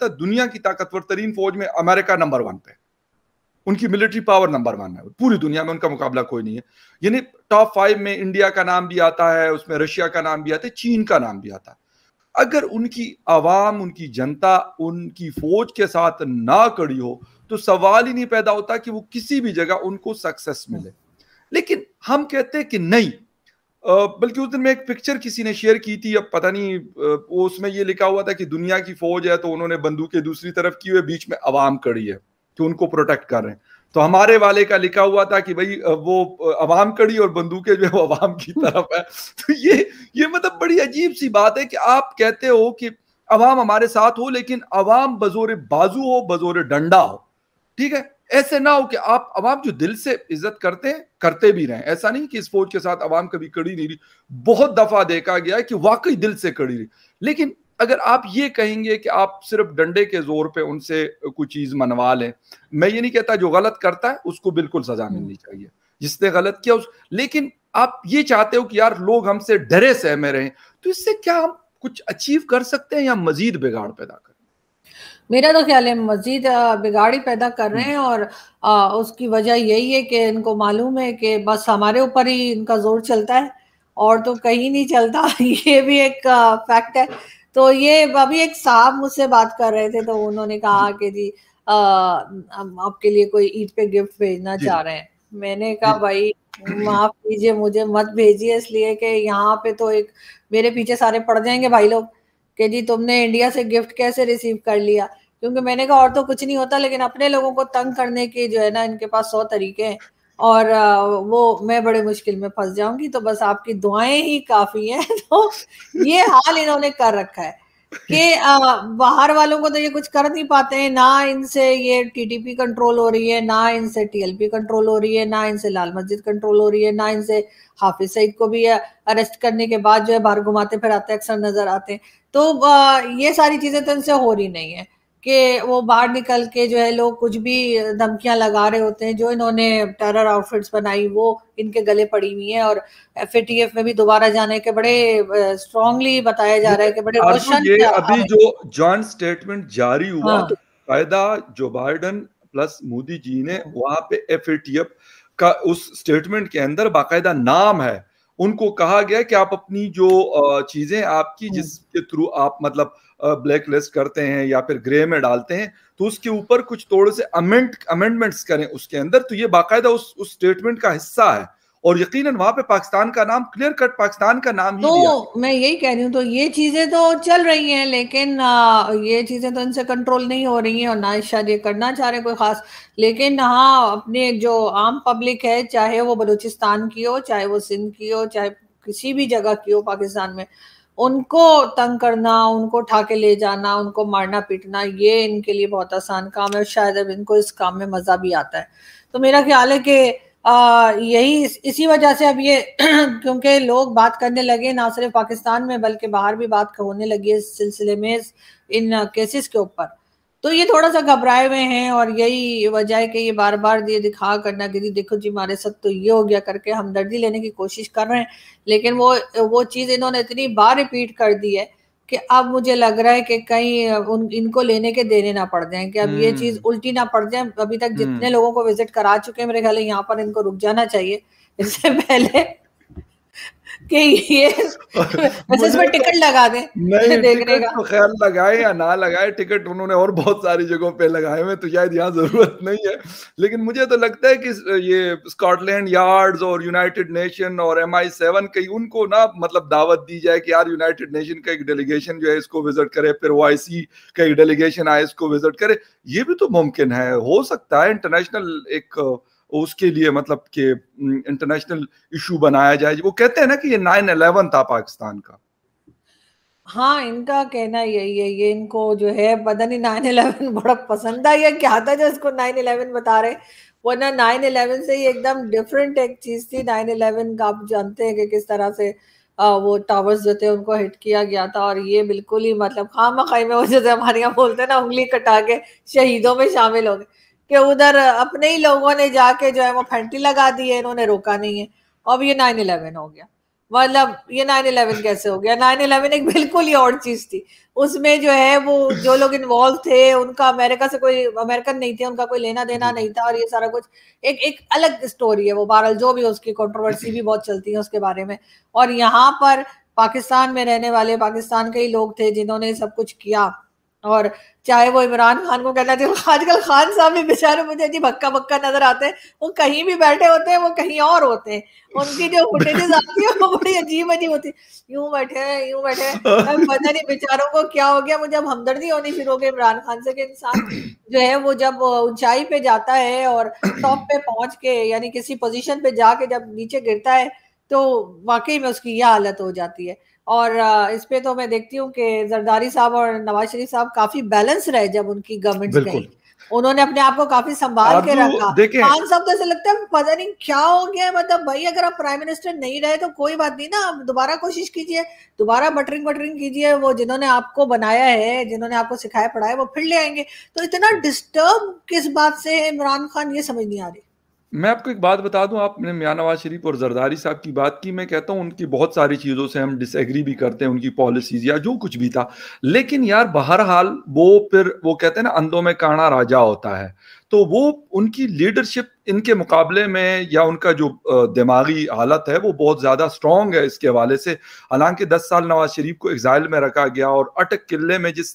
तो दुनिया की ताकतवर तरीन फौज में अमेरिका नंबर वन पे उनकी मिलिट्री पावर नंबर वन है पूरी दुनिया में उनका मुकाबला कोई नहीं है यानी टॉप फाइव में इंडिया का नाम भी आता है उसमें रशिया का नाम भी आता है चीन का नाम भी आता है अगर उनकी आवाम उनकी जनता उनकी फौज के साथ ना कड़ी हो तो सवाल ही नहीं पैदा होता कि वो किसी भी जगह उनको सक्सेस मिले लेकिन हम कहते हैं कि नहीं बल्कि उस दिन में एक पिक्चर किसी ने शेयर की थी अब पता नहीं वो उसमें ये लिखा हुआ था कि दुनिया की फौज है तो उन्होंने बंदूकें दूसरी तरफ की हुए बीच में आवाम कड़ी है कि उनको प्रोटेक्ट कर रहे हैं तो हमारे वाले का लिखा हुआ था कि भाई वो अवाम कड़ी और बंदूकें जो है वो अवाम की तरफ है तो ये ये मतलब बड़ी अजीब सी बात है कि आप कहते हो कि अवाम हमारे साथ हो लेकिन अवाम बजोर बाजू हो बजोर डंडा हो ठीक है ऐसे ना हो कि आप अवाम जो दिल से इज्जत करते हैं करते भी रहे ऐसा नहीं कि स्पोर्ट के साथ अवाम कभी कड़ी नहीं रही बहुत दफा देखा गया है कि वाकई दिल से कड़ी रही लेकिन अगर आप ये कहेंगे कि आप सिर्फ डंडे के जोर पे उनसे कोई चीज मनवा लें मैं ये नहीं कहता जो गलत करता है उसको बिल्कुल सजा हम्म। मिलनी चाहिए जिसने गलत किया उस लेकिन आप ये चाहते हो कि यार लोग हमसे डरे सहमे रहें तो इससे क्या हम कुछ अचीव कर सकते हैं या मजीद बिगाड़ पैदा कर मेरा तो ख्याल है मजीद बिगाड़ी पैदा कर रहे हैं और आ, उसकी वजह यही है कि इनको मालूम है कि बस हमारे ऊपर ही इनका जोर चलता है और तो कहीं नहीं चलता ये भी एक फैक्ट है तो ये अभी एक साहब मुझसे बात कर रहे थे तो उन्होंने कहा कि जी आ, हम आपके लिए कोई ईद पे गिफ्ट भेजना चाह रहे हैं मैंने कहा भाई माफ कीजिए मुझे मत भेजिए इसलिए कि यहाँ पे तो एक मेरे पीछे सारे पड़ जाएंगे भाई लोग कि जी तुमने इंडिया से गिफ्ट कैसे रिसीव कर लिया क्योंकि मैंने कहा और तो कुछ नहीं होता लेकिन अपने लोगों को तंग करने के जो है ना इनके पास सौ तरीके हैं और वो मैं बड़े मुश्किल में फंस जाऊंगी तो बस आपकी दुआएं ही काफी हैं तो ये हाल इन्होंने कर रखा है कि बाहर वालों को तो ये कुछ कर नहीं पाते हैं ना इनसे ये टीटीपी कंट्रोल हो रही है ना इनसे टीएलपी कंट्रोल हो रही है ना इनसे लाल मस्जिद कंट्रोल हो रही है ना इनसे हाफिज सईद को भी अरेस्ट करने के बाद जो है बाहर घुमाते फिराते अक्सर नजर आते हैं तो ये सारी चीजें तो इनसे हो रही नहीं है कि वो बाहर निकल के जो है लोग कुछ भी धमकियां लगा रहे होते हैं जो इन्होंने टेरर आउटफिट्स बनाई वो इनके गले पड़ी हुई है और एफ में भी दोबारा जाने के बड़े स्ट्रांगली बताया जा रहा है कि बड़े ये अभी जो जॉइंट स्टेटमेंट जारी हुआ फायदा हाँ। तो जो बाइडन प्लस मोदी जी ने वहां पे एफ का उस स्टेटमेंट के अंदर बाकायदा नाम है उनको कहा गया कि आप अपनी जो चीजें आपकी हाँ। जिसके थ्रू आप मतलब ब्लैक लिस्ट करते हैं या फिर ग्रे में डालते हैं तो उसके ऊपर कुछ थोड़े से अमेंट अमेंडमेंट्स करें उसके अंदर तो ये बाकायदा उस उस स्टेटमेंट का हिस्सा है और यकीनन वहां पे पाकिस्तान का नाम क्लियर कट पाकिस्तान का नाम ही तो दिया। मैं यही कह रही हूँ तो ये चीजें तो चल रही हैं लेकिन ये चीजें तो इनसे कंट्रोल नहीं हो रही हैं और ना शायद ये करना चाह रहे कोई खास लेकिन हाँ अपने जो आम पब्लिक है चाहे वो बलूचिस्तान की हो चाहे वो सिंध की हो चाहे किसी भी जगह की हो पाकिस्तान में उनको तंग करना उनको उठा के ले जाना उनको मारना पीटना ये इनके लिए बहुत आसान काम है और शायद अब इनको इस काम में मज़ा भी आता है तो मेरा ख्याल है कि यही इस, इसी वजह से अब ये क्योंकि लोग बात करने लगे ना सिर्फ पाकिस्तान में बल्कि बाहर भी बात होने लगी है इस सिलसिले में इन केसेस के ऊपर तो ये थोड़ा सा घबराए हुए हैं और यही वजह है कि ये बार बार ये दिखा करना कि देखो जी हमारे साथ तो ये हो गया करके हमदर्दी लेने की कोशिश कर रहे हैं लेकिन वो वो चीज़ इन्होंने इतनी बार रिपीट कर दी है कि अब मुझे लग रहा है कि कहीं उन इनको लेने के देने ना पड़ जाए कि अब ये हम्म। चीज उल्टी ना पड़ जाए अभी तक जितने हम्म। लोगों को विजिट करा चुके हैं मेरे ख्याल यहाँ पर इनको रुक जाना चाहिए इससे पहले कि ये बस इसमें टिकट लगा दे नहीं देखने का तो ख्याल लगाए या ना लगाए टिकट उन्होंने और बहुत सारी जगहों पे लगाए हुए तो शायद यहाँ जरूरत नहीं है लेकिन मुझे तो लगता है कि ये स्कॉटलैंड यार्ड्स और यूनाइटेड नेशन और एम आई सेवन कहीं उनको ना मतलब दावत दी जाए कि यार यूनाइटेड नेशन का एक डेलीगेशन जो है इसको विजिट करे फिर ओ आई सी का एक डेलीगेशन आए इसको विजिट करे ये भी तो मुमकिन है हो सकता है इंटरनेशनल एक उसके लिए मतलब कि इंटरनेशनल इशू बनाया जाए वो कहते हैं ना कि ये नाइन अलेवन था पाकिस्तान का हाँ इनका कहना यही है ये इनको जो है पता नहीं नाइन अलेवन बड़ा पसंद था या क्या था जो इसको नाइन अलेवन बता रहे वरना नाइन अलेवन से ही एकदम डिफरेंट एक चीज़ थी नाइन अलेवन का आप जानते हैं कि किस तरह से आ, वो टावर्स जो थे उनको हिट किया गया था और ये बिल्कुल ही मतलब खाम खाई में वो जैसे हमारे यहाँ बोलते हैं ना उंगली कटा के शहीदों में शामिल हो गए कि उधर अपने ही लोगों ने जाके जो है वो फैंटी लगा दी है इन्होंने रोका नहीं है अब ये नाइन इलेवन हो गया मतलब ये नाइन इलेवन कैसे हो गया नाइन इलेवन एक बिल्कुल ही और चीज थी उसमें जो है वो जो लोग इन्वॉल्व थे उनका अमेरिका से कोई अमेरिकन नहीं थे उनका कोई लेना देना नहीं था और ये सारा कुछ एक एक अलग स्टोरी है वो बहरहाल जो भी उसकी कंट्रोवर्सी भी बहुत चलती है उसके बारे में और यहाँ पर पाकिस्तान में रहने वाले पाकिस्तान के ही लोग थे जिन्होंने सब कुछ किया और चाहे वो इमरान खान को कहना चाहिए आजकल खान साहब भी बेचारे मुझे जी भक्का भक्का नजर आते हैं वो कहीं भी बैठे होते हैं वो कहीं और होते हैं उनकी जो फुटेजेस आती है वो बड़ी अजीब अजीब होती है यूं बैठे हैं यूं बैठे हैं पता नहीं बेचारों को क्या हो गया मुझे अब हमदर्दी होनी शुरू हो गई इमरान खान से कि इंसान जो है वो जब ऊंचाई पे जाता है और टॉप पे पहुंच के यानी किसी पोजिशन पे जाके जब नीचे गिरता है तो वाकई में उसकी यह हालत हो जाती है और इस पे तो मैं देखती हूँ कि जरदारी साहब और नवाज शरीफ साहब काफी बैलेंस रहे जब उनकी गवर्नमेंट गई उन्होंने अपने आप को काफी संभाल के रखा खान साहब तो लगता है पता नहीं क्या हो गया मतलब भाई अगर आप प्राइम मिनिस्टर नहीं रहे तो कोई बात नहीं ना आप दोबारा कोशिश कीजिए दोबारा बटरिंग बटरिंग कीजिए वो जिन्होंने आपको बनाया है जिन्होंने आपको सिखाया पढ़ाया वो फिर ले आएंगे तो इतना डिस्टर्ब किस बात से है इमरान खान ये समझ नहीं आ रही मैं आपको एक बात बता दूं आपने मियाँ नवाज शरीफ और जरदारी साहब की बात की मैं कहता हूं उनकी बहुत सारी चीज़ों से हम डिसएग्री भी करते हैं उनकी पॉलिसीज या जो कुछ भी था लेकिन यार बहरहाल वो फिर वो कहते हैं ना अंधों में काना राजा होता है तो वो उनकी लीडरशिप इनके मुकाबले में या उनका जो दिमागी हालत है वो बहुत ज़्यादा स्ट्रॉन्ग है इसके हवाले से हालांकि 10 साल नवाज शरीफ को एग्जाइल में रखा गया और अटक किले में जिस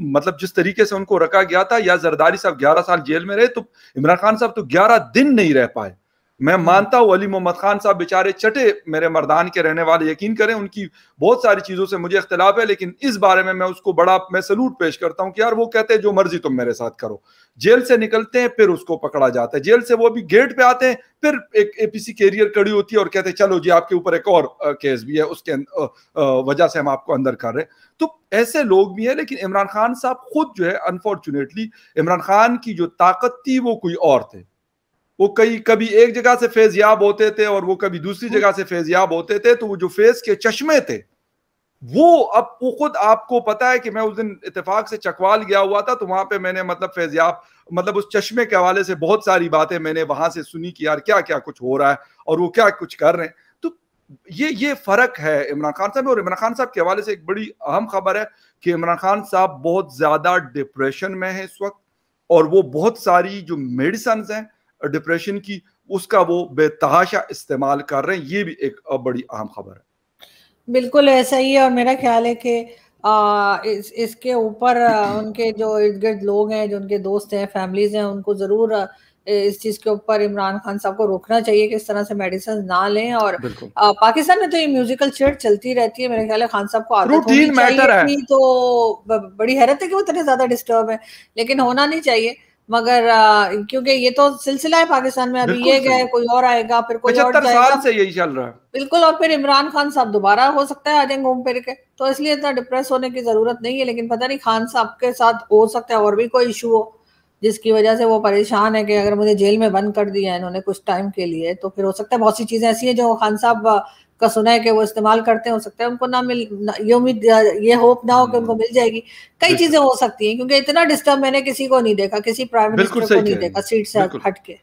मतलब जिस तरीके से उनको रखा गया था या जरदारी साहब 11 साल जेल में रहे तो इमरान खान साहब तो 11 दिन नहीं रह पाए मैं मानता हूँ अली मोहम्मद खान साहब बेचारे चटे मेरे मर्दान के रहने वाले यकीन करें उनकी बहुत सारी चीज़ों से मुझे अख्तिलाफ है लेकिन इस बारे में मैं उसको बड़ा मैं सलूट पेश करता हूँ कि यार वो कहते हैं जो मर्जी तुम मेरे साथ करो जेल से निकलते हैं फिर उसको पकड़ा जाता है जेल से वो भी गेट पे आते हैं फिर एक एपीसी कैरियर कड़ी होती है और कहते हैं चलो जी आपके ऊपर एक और केस भी है उसके अं, वजह से हम आपको अंदर कर रहे हैं तो ऐसे लोग भी हैं लेकिन इमरान खान साहब खुद जो है अनफॉर्चुनेटली इमरान खान की जो ताकत थी वो कोई और थे वो कई कभी एक जगह से फैजयाब होते थे और वो कभी दूसरी हम्म। जगह से फैजयाब होते थे तो वो जो फेज के चश्मे थे वो अब वो खुद आपको पता है कि मैं उस दिन इतफाक से चकवाल गया हुआ था तो वहां पे मैंने मतलब फैजयाब मतलब उस चश्मे के हवाले से बहुत सारी बातें मैंने वहां से सुनी कि यार क्या क्या कुछ हो रहा है और वो क्या कुछ कर रहे हैं तो ये ये फर्क है इमरान खान साहब और इमरान खान साहब के हवाले से एक बड़ी अहम खबर है कि इमरान खान साहब बहुत ज्यादा डिप्रेशन में है इस वक्त और वो बहुत सारी जो मेडिसन हैं डिप्रेशन की उसका वो बेतहाशा इस्तेमाल कर रहे हैं ये भी एक बड़ी अहम खबर है बिल्कुल ऐसा ही है और मेरा ख्याल है कि इस इसके ऊपर उनके जो इर्द गिर्द लोग हैं जो उनके दोस्त हैं फैमिलीज हैं उनको ज़रूर इस चीज़ के ऊपर इमरान खान साहब को रोकना चाहिए कि इस तरह से मेडिसिन ना लें और पाकिस्तान में तो ये म्यूजिकल चेयर चलती रहती है मेरे ख्याल है खान साहब को आदत होनी चाहिए तो बड़ी हैरत है कि वो इतने ज़्यादा डिस्टर्ब है लेकिन होना नहीं चाहिए मगर क्योंकि ये तो सिलसिला है पाकिस्तान में अभी ये गए कोई और आएगा फिर कोई और जाएगा साल से यही चल रहा है बिल्कुल और फिर इमरान खान साहब दोबारा हो सकता है आ जाएंगे घूम फिर के तो इसलिए इतना डिप्रेस होने की जरूरत नहीं है लेकिन पता नहीं खान साहब के साथ हो सकता है और भी कोई इशू हो जिसकी वजह से वो परेशान है कि अगर मुझे जेल में बंद कर दिया है इन्होंने कुछ टाइम के लिए तो फिर हो सकता है बहुत सी चीजें ऐसी हैं जो खान साहब का सुना है कि वो इस्तेमाल करते हैं हो सकता है उनको ना मिल ना, ये उम्मीद ये होप ना हो कि उनको मिल जाएगी कई चीजें हो सकती हैं क्योंकि इतना डिस्टर्ब मैंने किसी को नहीं देखा किसी प्राइम मिनिस्टर को नहीं देखा सीट से हटके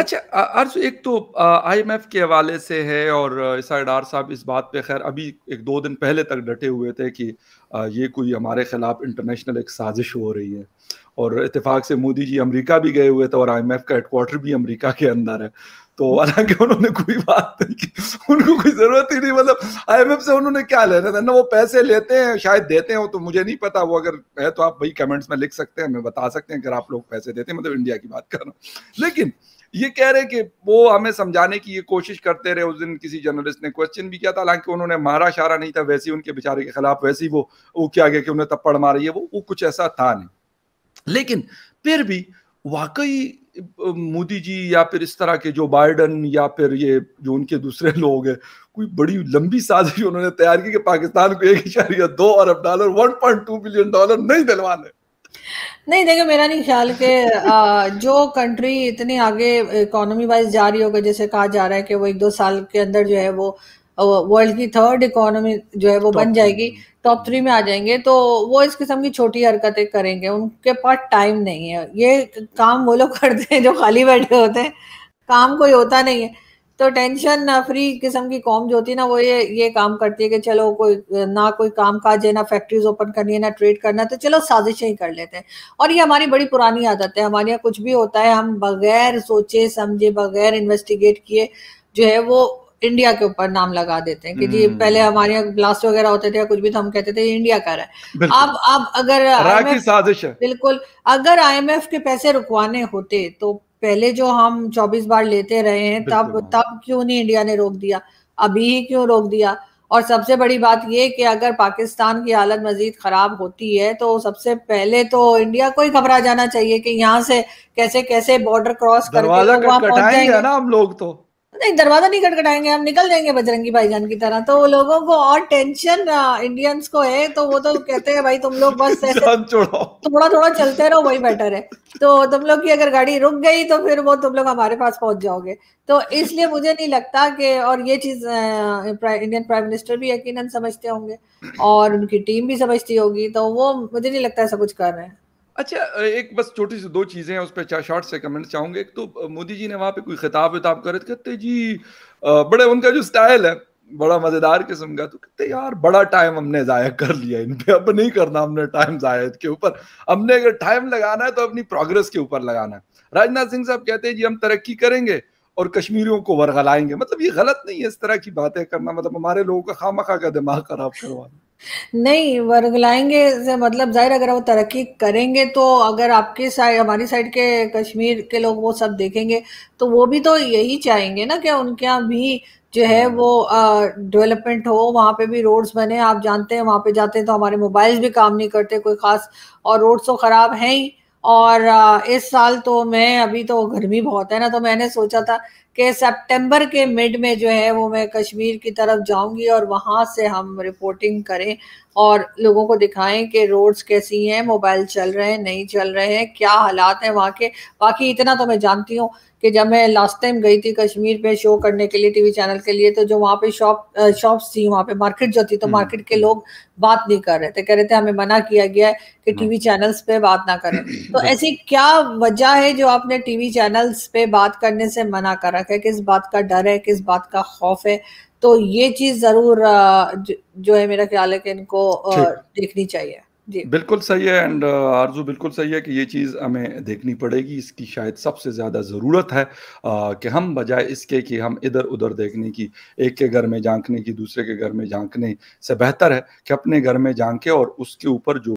अच्छा अर्ज एक तो आईएमएफ के हवाले से है और इसडार साहब इस बात पे खैर अभी एक दो दिन पहले तक डटे हुए थे कि ये कोई हमारे खिलाफ इंटरनेशनल एक साजिश हो रही है और इतफाक से मोदी जी अमेरिका भी गए हुए थे और आईएमएफ का हेडक्वार्टर भी अमेरिका के अंदर है तो हालांकि उन्होंने कोई बात नहीं की उनको कोई जरूरत ही नहीं मतलब आईएमएफ से उन्होंने क्या लेना था ना वो पैसे लेते हैं शायद देते हो तो मुझे नहीं पता वो अगर है तो आप भाई कमेंट्स में लिख सकते हैं मैं बता सकते हैं अगर आप लोग पैसे देते हैं मतलब इंडिया की बात कर रहा हूँ लेकिन ये कह रहे कि वो हमें समझाने की ये कोशिश करते रहे उस दिन किसी जर्नलिस्ट ने क्वेश्चन भी किया था हालांकि उन्होंने मारा शारा नहीं था वैसे उनके बेचारे के खिलाफ वैसे ही वो वो क्या गया कि उन्हें थप्पड़ मारी है वो वो कुछ ऐसा था नहीं लेकिन फिर भी वाकई मोदी जी या फिर इस तरह के जो बाइडन या फिर ये जो उनके दूसरे लोग हैं कोई बड़ी लंबी साजिश उन्होंने तैयार की कि पाकिस्तान को एक इशारिया दो अरब dollar one point two billion dollar नहीं दिलवाने नहीं देखिए मेरा नहीं ख्याल कि जो कंट्री इतनी आगे इकोनॉमी वाइज जा रही होगा जैसे कहा जा रहा है कि वो एक दो साल के अंदर जो है वो वर्ल्ड की थर्ड इकोनॉमी जो है वो बन जाएगी टॉप थ्री में आ जाएंगे तो वो इस किस्म की छोटी हरकतें करेंगे उनके पास टाइम नहीं है ये काम वो लोग करते हैं जो खाली बैठे होते हैं काम कोई होता नहीं है तो टेंशन ना फ्री किस्म की कॉम जो होती है ना वो ये ये काम करती है कि चलो कोई ना कोई काम काज है ना फैक्ट्रीज ओपन करनी है ना ट्रेड करना है तो चलो साजिशें ही कर लेते हैं और ये हमारी बड़ी पुरानी आदत है हमारे यहाँ कुछ भी होता है हम बगैर सोचे समझे बगैर इन्वेस्टिगेट किए जो है वो इंडिया के ऊपर नाम लगा देते हैं कि जी हम्म। पहले हमारे यहाँ ब्लास्ट वगैरह होते थे कुछ भी तो हम कहते थे इंडिया कर रहा है अब अब अगर साजिश है बिल्कुल अगर आईएमएफ के पैसे रुकवाने होते तो पहले जो हम 24 बार लेते रहे हैं तब तब क्यों नहीं इंडिया ने रोक दिया अभी ही क्यों रोक दिया और सबसे बड़ी बात ये कि अगर पाकिस्तान की हालत मजीद खराब होती है तो सबसे पहले तो इंडिया को ही घबरा जाना चाहिए कि यहाँ से कैसे कैसे बॉर्डर क्रॉस करके तो वहां पहुंच जाएंगे ना हम लोग तो नहीं दरवाजा नहीं खटखटाएंगे हम निकल जाएंगे बजरंगी भाईजान की तरह तो वो लोगों को और टेंशन इंडियंस को है तो वो तो कहते हैं भाई तुम लोग बस थोड़ा थोड़ा चलते रहो वही बेटर है तो तुम लोग की अगर गाड़ी रुक गई तो फिर वो तुम लोग हमारे पास पहुंच जाओगे तो इसलिए मुझे नहीं लगता कि और ये चीज इंडियन प्राइम मिनिस्टर भी यकीन समझते होंगे और उनकी टीम भी समझती होगी तो वो मुझे नहीं लगता ऐसा कुछ कर रहे हैं अच्छा एक बस छोटी सी दो चीज़ें हैं उस पर शॉर्ट से कमेंट चाहूंगे एक तो मोदी जी ने वहाँ पे कोई खिताब विताब करे तो कहते जी बड़े उनका जो स्टाइल है बड़ा मज़ेदार किस्म का तो कहते यार बड़ा टाइम हमने ज़ाया कर लिया इन पे अब नहीं करना हमने टाइम ज़ाया के ऊपर हमने अगर टाइम लगाना है तो अपनी प्रोग्रेस के ऊपर लगाना है राजनाथ सिंह साहब कहते हैं जी हम तरक्की करेंगे और कश्मीरियों को वरगलाएंगे मतलब ये गलत नहीं है इस तरह की बातें करना मतलब हमारे लोगों का खामखा का दिमाग खराब करवाना नहीं लाएंगे से मतलब जाहिर अगर वो तरक्की करेंगे तो अगर आपके साइड हमारी साइड के कश्मीर के लोग वो सब देखेंगे तो वो भी तो यही चाहेंगे ना कि उनके यहाँ भी जो है हम्म। वो डेवलपमेंट हो वहाँ पे भी रोड्स बने आप जानते हैं वहाँ पे जाते हैं तो हमारे मोबाइल्स भी काम नहीं करते कोई ख़ास और रोड्स तो ख़राब हैं ही और इस साल तो मैं अभी तो गर्मी बहुत है ना तो मैंने सोचा था कि सितंबर के मिड में जो है वो मैं कश्मीर की तरफ जाऊंगी और वहां से हम रिपोर्टिंग करें और लोगों को दिखाएं कि रोड्स कैसी हैं मोबाइल चल रहे हैं नहीं चल रहे हैं क्या हालात हैं वहां के बाकी इतना तो मैं जानती हूँ कि जब मैं लास्ट टाइम गई थी कश्मीर पे शो करने के लिए टीवी चैनल के लिए तो जो वहाँ पे शॉप शॉप्स थी वहाँ पे मार्केट जो थी तो मार्केट हम्म। के लोग बात नहीं कर रहे थे कह रहे थे हमें मना किया गया है कि टीवी हाँ। चैनल्स पे बात ना करें तो ऐसी क्या वजह है जो आपने टीवी चैनल्स पे बात करने से मना करा है किस बात का डर है किस बात का खौफ है तो ये चीज जरूर जो है मेरा ख्याल है कि इनको देखनी चाहिए जी बिल्कुल सही है एंड आरजू बिल्कुल सही है कि ये चीज़ हमें देखनी पड़ेगी इसकी शायद सबसे ज़्यादा ज़रूरत है आ, कि हम बजाय इसके कि हम इधर उधर देखने की एक के घर में झांकने की दूसरे के घर में झांकने से बेहतर है कि अपने घर में झांके और उसके ऊपर जो